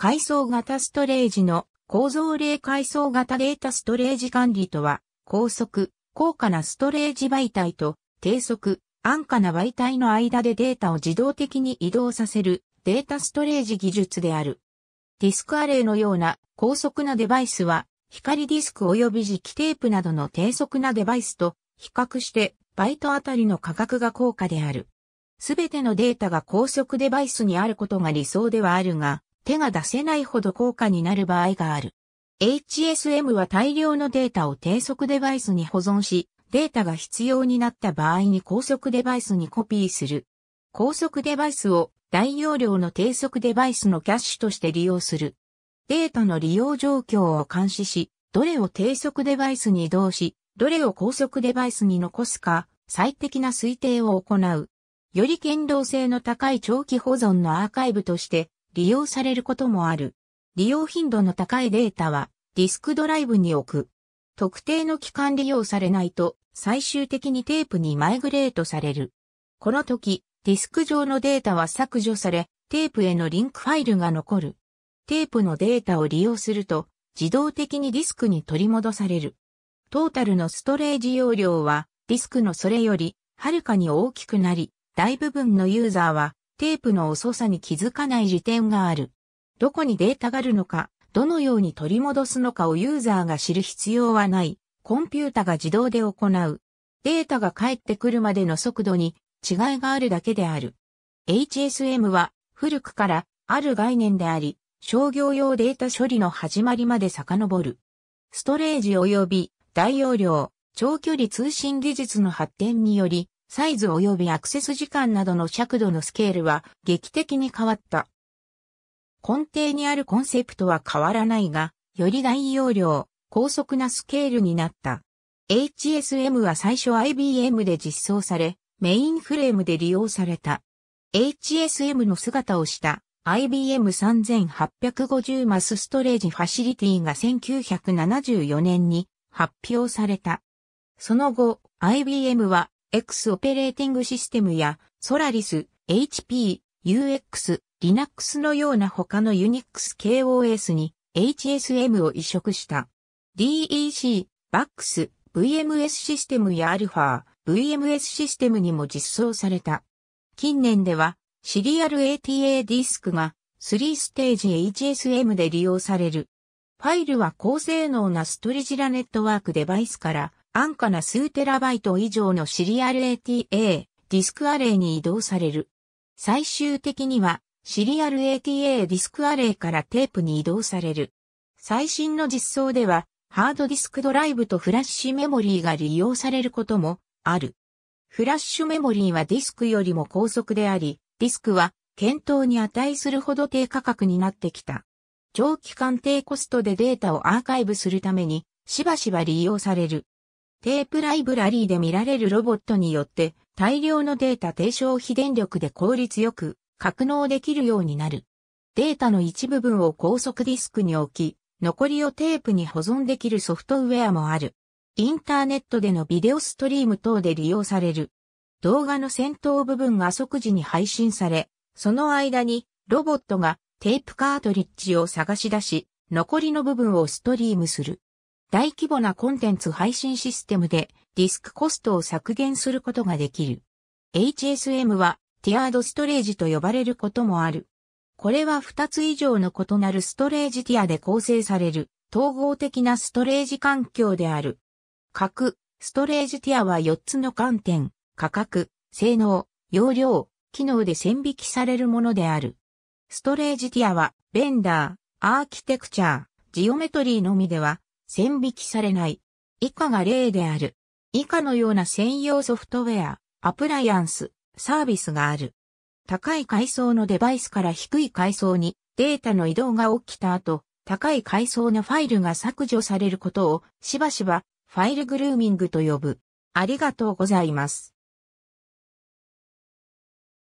階層型ストレージの構造例階層型データストレージ管理とは、高速、高価なストレージ媒体と低速、安価な媒体の間でデータを自動的に移動させるデータストレージ技術である。ディスクアレイのような高速なデバイスは、光ディスク及び磁気テープなどの低速なデバイスと比較してバイトあたりの価格が高価である。すべてのデータが高速デバイスにあることが理想ではあるが、手が出せないほど高価になる場合がある。HSM は大量のデータを低速デバイスに保存し、データが必要になった場合に高速デバイスにコピーする。高速デバイスを大容量の低速デバイスのキャッシュとして利用する。データの利用状況を監視し、どれを低速デバイスに移動し、どれを高速デバイスに残すか、最適な推定を行う。より堅牢性の高い長期保存のアーカイブとして、利用されることもある。利用頻度の高いデータはディスクドライブに置く。特定の期間利用されないと最終的にテープにマイグレートされる。この時、ディスク上のデータは削除され、テープへのリンクファイルが残る。テープのデータを利用すると、自動的にディスクに取り戻される。トータルのストレージ容量は、ディスクのそれより、はるかに大きくなり、大部分のユーザーは、テープの遅さに気づかない時点がある。どこにデータがあるのか、どのように取り戻すのかをユーザーが知る必要はない。コンピュータが自動で行う。データが返ってくるまでの速度に違いがあるだけである。HSM は古くからある概念であり、商業用データ処理の始まりまで遡る。ストレージ及び大容量、長距離通信技術の発展により、サイズ及びアクセス時間などの尺度のスケールは劇的に変わった。根底にあるコンセプトは変わらないが、より大容量、高速なスケールになった。HSM は最初 IBM で実装され、メインフレームで利用された。HSM の姿をした IBM 3850マスストレージファシリティが1974年に発表された。その後、IBM は X オペレーティングシステムや、ソラリス、HP、UX、Linux のような他の Unix k OS に HSM を移植した。DEC、BAX、VMS システムや α、VMS システムにも実装された。近年では、シリアル ATA ディスクが3ステージ HSM で利用される。ファイルは高性能なストリジラネットワークデバイスから安価な数テラバイト以上のシリアル ATA、ディスクアレイに移動される。最終的には、シリアル ATA ディスクアレイからテープに移動される。最新の実装では、ハードディスクドライブとフラッシュメモリーが利用されることもある。フラッシュメモリーはディスクよりも高速であり、ディスクは検討に値するほど低価格になってきた。長期間低コストでデータをアーカイブするためにしばしば利用される。テープライブラリーで見られるロボットによって大量のデータ低消費電力で効率よく格納できるようになる。データの一部分を高速ディスクに置き、残りをテープに保存できるソフトウェアもある。インターネットでのビデオストリーム等で利用される。動画の先頭部分が即時に配信され、その間にロボットがテープカートリッジを探し出し、残りの部分をストリームする。大規模なコンテンツ配信システムでディスクコストを削減することができる。HSM はティアードストレージと呼ばれることもある。これは2つ以上の異なるストレージティアで構成される統合的なストレージ環境である。各ストレージティアは4つの観点、価格、性能、容量、機能で線引きされるものである。ストレージティアは、ベンダー、アーキテクチャー、ジオメトリーのみでは、線引きされない。以下が例である。以下のような専用ソフトウェア、アプライアンス、サービスがある。高い階層のデバイスから低い階層にデータの移動が起きた後、高い階層のファイルが削除されることをしばしばファイルグルーミングと呼ぶ。ありがとうございます。